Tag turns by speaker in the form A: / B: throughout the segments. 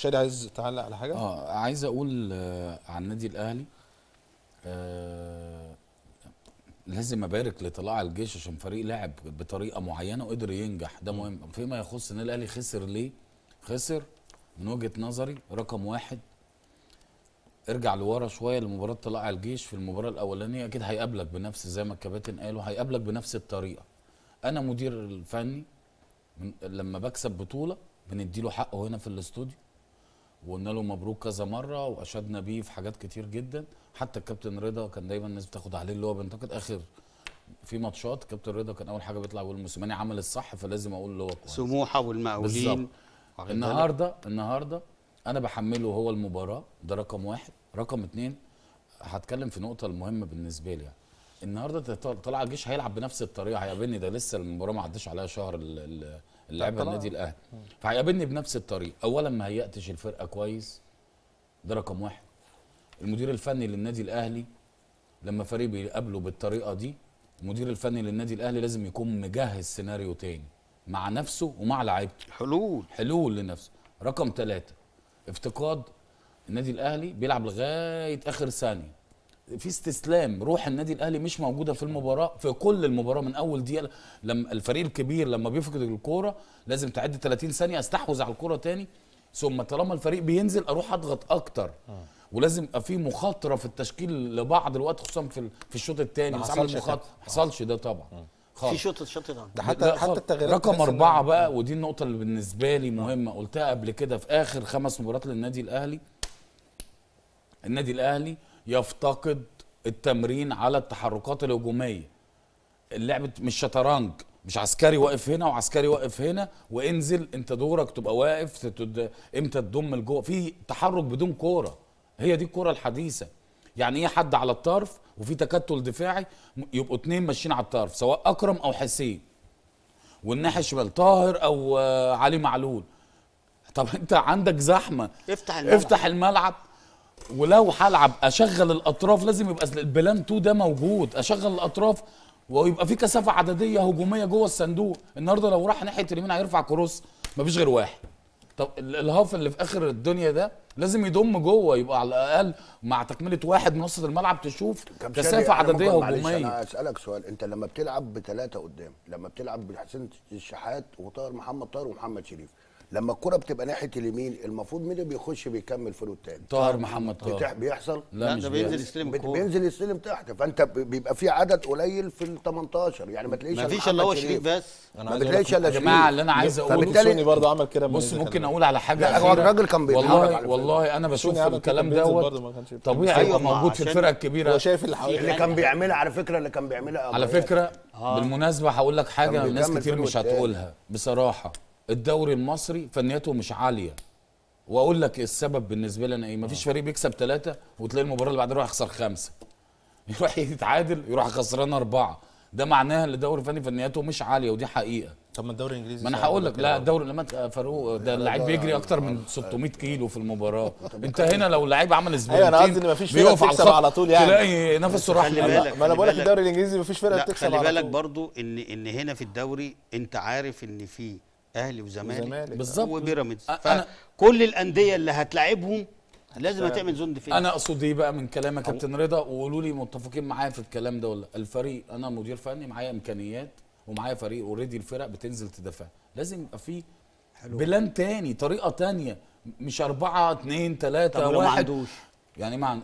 A: شادي عايز تعلق على حاجه؟ اه عايز اقول آه عن النادي الاهلي آه لازم ابارك لطلاع الجيش عشان فريق لعب بطريقه معينه وقدر ينجح ده مهم فيما يخص النادي الاهلي خسر ليه؟ خسر من وجهه نظري رقم واحد ارجع لورا شويه لمباراه طلاع الجيش في المباراه الاولانيه اكيد هيقابلك بنفس زي ما الكباتن قالوا هيقابلك بنفس الطريقه انا مدير الفني لما بكسب بطوله بندي له حقه هنا في الاستوديو وقلنا له مبروك كذا مره واشدنا بيه في حاجات كتير جدا حتى الكابتن رضا كان دايما الناس بتاخد عليه اللي هو بينتقد اخر في ماتشات كابتن رضا كان اول حاجه بيطلع يقول موسيماني عمل الصح فلازم اقول اللي هو كويس سموحه والمقاولين النهارده النهارده انا بحمله هو المباراه ده رقم واحد رقم اتنين هتكلم في نقطه المهمه بالنسبه لي يعني. النهارده طلع الجيش هيلعب بنفس الطريقه هيقابلني ده لسه المباراه ما عداش عليها شهر اللي لعبها النادي الاهلي فهيقابلني بنفس الطريقه اولا ما هيأتش الفرقه كويس ده رقم واحد المدير الفني للنادي الاهلي لما فريق بيقابله بالطريقه دي المدير الفني للنادي الاهلي لازم يكون مجهز سيناريو تاني مع نفسه ومع لعيبته حلول حلول لنفسه رقم ثلاثة افتقاد النادي الاهلي بيلعب لغايه اخر ثانيه في استسلام روح النادي الاهلي مش موجوده في المباراه في كل المباراه من اول دقيقه لما الفريق الكبير لما بيفقد الكوره لازم تعد 30 ثانيه استحوذ على الكوره تاني ثم طالما الفريق بينزل اروح اضغط اكتر آه. ولازم يبقى في مخاطره في التشكيل لبعض الوقت خصوصا في في الشوط الثاني ما حصلش ما حصلش ده طبعا آه. خالص في شوط الشوط ده حتى حتى التغييرات رقم أربعة بقى ودي النقطة اللي بالنسبة لي مهمة قلتها قبل كده في آخر خمس مباريات للنادي الأهلي النادي الأهلي يفتقد التمرين على التحركات الهجوميه اللعبه مش شطرنج مش عسكري واقف هنا وعسكري واقف هنا وانزل انت دورك تبقى واقف تتد... امتى تضم لجوه في تحرك بدون كوره هي دي الكوره الحديثه يعني ايه حد على الطرف وفي تكتل دفاعي يبقوا اتنين ماشيين على الطرف سواء اكرم او حسين والناحيه الشمال طاهر او آه، علي معلول طب انت عندك زحمه افتح الملعب افتح الملعب ولو هلعب اشغل الاطراف لازم يبقى البلان 2 ده موجود اشغل الاطراف ويبقى في كثافه عدديه هجوميه جوه الصندوق النهارده لو راح ناحيه اليمين هيرفع كروس مفيش غير واحد طب الهاف اللي في اخر الدنيا ده لازم يضم جوه يبقى على الاقل مع تكمله واحد من وسط الملعب تشوف كثافه عدديه هجوميه انا اسالك سؤال انت لما بتلعب بثلاثه قدام لما بتلعب بحسين الشحات وطاهر محمد طاهر ومحمد شريف لما الكره بتبقى ناحيه اليمين المفروض مين اللي بيخش بيكمل فلو التاني طاهر محمد طاهر بيحصل لا, لا ده بينزل يستلم بت... بينزل يستلم تحت فانت بيبقى في عدد قليل في ال 18 يعني ما تلاقيش ما فيش الا هو شريف بس انا ما بتلاقيش الا شريف يا جماعه اللي انا عايز اقوله فبالتالي برضه عمل كده بص ممكن اقول على حاجه لا هو الراجل كان والله والله انا بشوف الكلام دوت طبيعي أيوة موجود في الفرق الكبيره هو شايف اللي حواليه اللي كان بيعملها على فكره اللي كان بيعملها على آه، فكره بالمناسبه هقول لك حاجه ناس كتير مش هتقولها بصراحه الدوري المصري فنياته مش عاليه واقول لك السبب بالنسبه لنا ايه مفيش فريق بيكسب ثلاثه وتلاقي المباراه اللي بعدها يروح يخسر خمسه يروح يتعادل يروح خسران اربعه ده معناها ان الدوري الفني فنياته مش عاليه ودي حقيقه طب ما الدوري الانجليزي ما انا هقول لك لا الدوري لما فاروق ده اللعيب بيجري اكتر من 600 كيلو في المباراه انت هنا لو اللعيب عمل سبرنت ايوه انا قصدي ان مفيش فرقه بتكسب على طول يعني تلاقي نفسه راح ما انا بقول لك الدوري الانجليزي مفيش فرقه بتكسب على طول خلي بالك برضو ان ان هنا في الدوري انت عارف ان في اهلي وزمالك بالظبط وبيراميدز فكل الانديه اللي هتلاعبهم لازم هتعمل زون ديفينس انا اقصد ايه بقى من كلام يا كابتن رضا وقولوا لي متفقين معايا في الكلام ده ولا الفريق انا مدير فني معايا امكانيات ومعايا فريق اوريدي الفرق بتنزل تدافع لازم يبقى في بلان تاني طريقه تانية مش أربعة اتنين تلاتة واحد ما عندوش يعني مع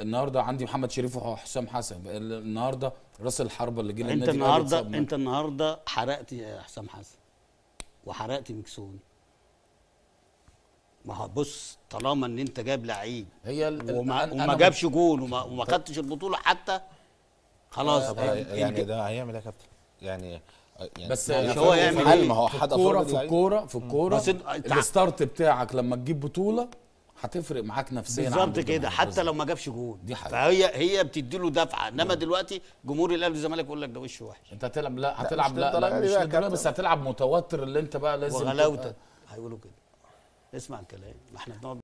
A: النهارده عندي محمد شريف وحسام حسن النهارده راس الحربه اللي جه انت النهارده انت النهارده حرقت حسام حسن وحرقت مكسون ما هو بص طالما ان انت جايب لعيب هي ال وما, وما جابش جول وما, وما خدتش البطوله حتى خلاص آه يعني, يعني ده هيعمل ايه يا كابتن؟ يعني آه، يعني بس يعني هو يعمل ايه؟ ما هو حد في الكوره في الكوره في الكوره الستارت بتاعك لما تجيب بطوله هتفرق معاك نفسيا بالظبط كده حتى لو ما جابش جول دي حقيقة. فهي هي بتدي له دفعه انما دلوقتي جمهور الاهلي والزمالك يقول لك ده وشه وحش انت هتلعب لا هتلعب لا, لا, مش لا بس هتلعب متوتر اللي انت بقى لازم وغلاوته هيقولوا كده اسمع الكلام ما احنا بنقعد